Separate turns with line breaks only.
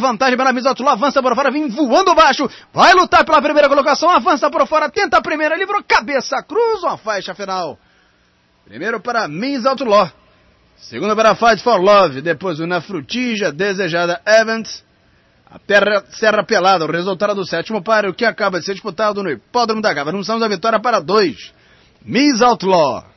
Vantagem para Misotulo, avança para fora, vem voando baixo, vai lutar pela primeira colocação, avança para fora, tenta a primeira, livrou, cabeça, cruza uma faixa final. Primeiro para Misotulo, segundo para Fight for Love, depois o Na Frutija, Desejada Evans, a terra, Serra Pelada, o resultado do sétimo o que acaba de ser disputado no Hipódromo da Gava. Anunciamos a vitória para dois. Miss Outlaw.